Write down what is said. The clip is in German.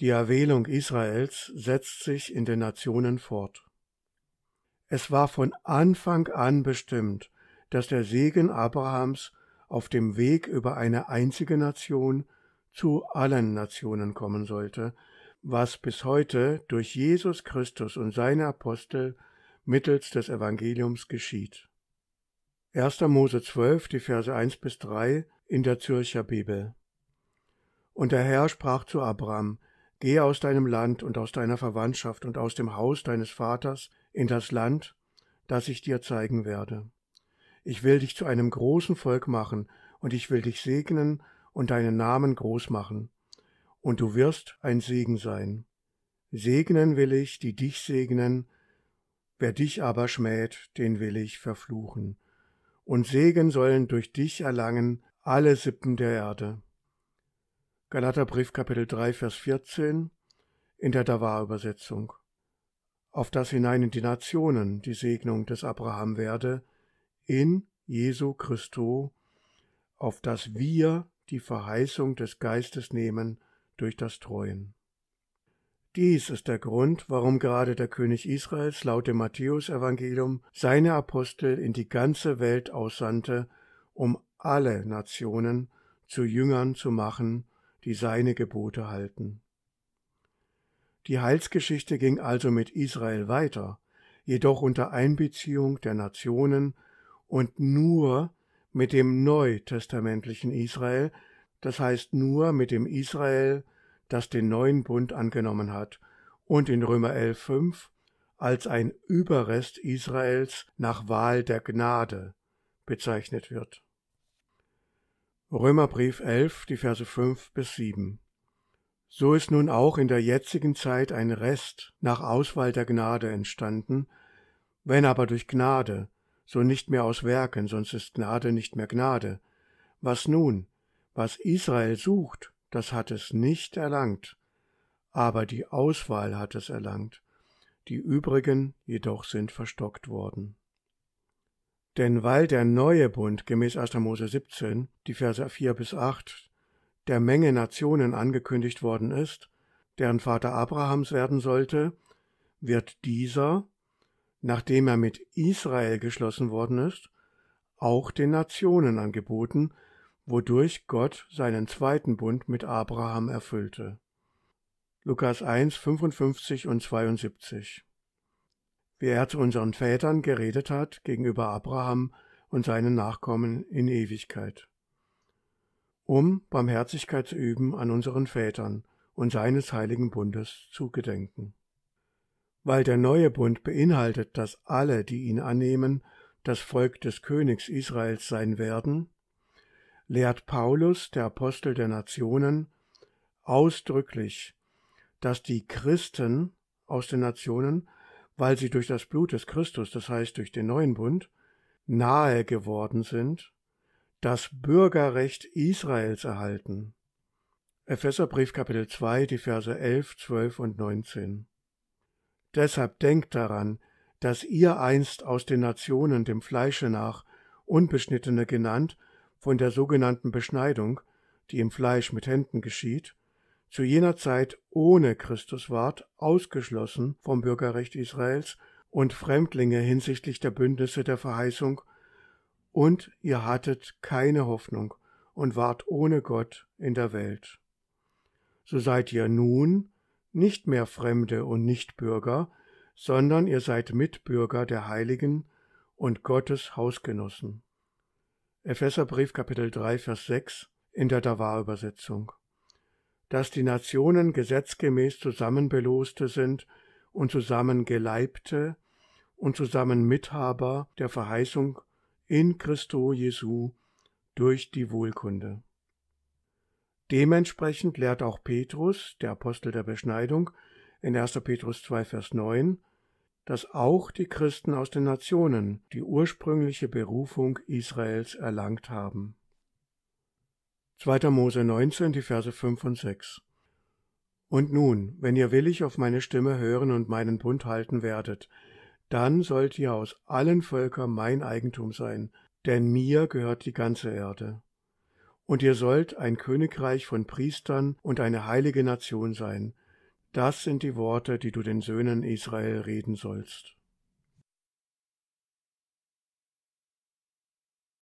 Die Erwählung Israels setzt sich in den Nationen fort. Es war von Anfang an bestimmt, dass der Segen Abrahams auf dem Weg über eine einzige Nation zu allen Nationen kommen sollte, was bis heute durch Jesus Christus und seine Apostel mittels des Evangeliums geschieht. 1. Mose 12, die Verse 1 bis 3 in der Zürcher Bibel. Und der Herr sprach zu Abraham, Gehe aus deinem Land und aus deiner Verwandtschaft und aus dem Haus deines Vaters in das Land, das ich dir zeigen werde. Ich will dich zu einem großen Volk machen, und ich will dich segnen und deinen Namen groß machen, und du wirst ein Segen sein. Segnen will ich, die dich segnen, wer dich aber schmäht, den will ich verfluchen. Und Segen sollen durch dich erlangen alle Sippen der Erde. Galaterbrief Kapitel 3 Vers 14 in der Davar-Übersetzung. Auf das hinein in die Nationen die Segnung des Abraham werde, in Jesu Christo, auf das wir die Verheißung des Geistes nehmen durch das Treuen. Dies ist der Grund, warum gerade der König Israels laut dem Matthäusevangelium seine Apostel in die ganze Welt aussandte, um alle Nationen zu Jüngern zu machen die seine Gebote halten. Die Heilsgeschichte ging also mit Israel weiter, jedoch unter Einbeziehung der Nationen und nur mit dem neutestamentlichen Israel, das heißt nur mit dem Israel, das den neuen Bund angenommen hat und in Römer 11.5 als ein Überrest Israels nach Wahl der Gnade bezeichnet wird. Römerbrief 11, die Verse 5 bis 7. So ist nun auch in der jetzigen Zeit ein Rest nach Auswahl der Gnade entstanden, wenn aber durch Gnade, so nicht mehr aus Werken, sonst ist Gnade nicht mehr Gnade. Was nun? Was Israel sucht, das hat es nicht erlangt, aber die Auswahl hat es erlangt, die übrigen jedoch sind verstockt worden. Denn weil der neue Bund gemäß 1. Mose 17, die Verse 4 bis 8, der Menge Nationen angekündigt worden ist, deren Vater Abrahams werden sollte, wird dieser, nachdem er mit Israel geschlossen worden ist, auch den Nationen angeboten, wodurch Gott seinen zweiten Bund mit Abraham erfüllte. Lukas 1, 55 und 72 wie er zu unseren Vätern geredet hat gegenüber Abraham und seinen Nachkommen in Ewigkeit, um Barmherzigkeit zu üben an unseren Vätern und seines heiligen Bundes zu gedenken. Weil der neue Bund beinhaltet, dass alle, die ihn annehmen, das Volk des Königs Israels sein werden, lehrt Paulus, der Apostel der Nationen, ausdrücklich, dass die Christen aus den Nationen weil sie durch das Blut des Christus, das heißt durch den neuen Bund, nahe geworden sind, das Bürgerrecht Israels erhalten. Epheserbrief Kapitel 2, die Verse 11, 12 und 19. Deshalb denkt daran, dass ihr einst aus den Nationen dem Fleische nach Unbeschnittene genannt, von der sogenannten Beschneidung, die im Fleisch mit Händen geschieht, zu jener Zeit ohne Christus ward, ausgeschlossen vom Bürgerrecht Israels und Fremdlinge hinsichtlich der Bündnisse der Verheißung, und ihr hattet keine Hoffnung und wart ohne Gott in der Welt. So seid ihr nun nicht mehr Fremde und Nichtbürger, sondern ihr seid Mitbürger der Heiligen und Gottes Hausgenossen. Epheserbrief Kapitel 3 Vers 6 in der Davar Übersetzung dass die Nationen gesetzgemäß zusammenbeloste sind und zusammengeleibte und zusammen Mithaber der Verheißung in Christo Jesu durch die Wohlkunde. Dementsprechend lehrt auch Petrus, der Apostel der Beschneidung, in 1. Petrus 2, Vers 9, dass auch die Christen aus den Nationen die ursprüngliche Berufung Israels erlangt haben. 2. Mose 19, die Verse 5 und 6. Und nun, wenn ihr willig auf meine Stimme hören und meinen Bund halten werdet, dann sollt ihr aus allen Völkern mein Eigentum sein, denn mir gehört die ganze Erde. Und ihr sollt ein Königreich von Priestern und eine heilige Nation sein. Das sind die Worte, die du den Söhnen Israel reden sollst.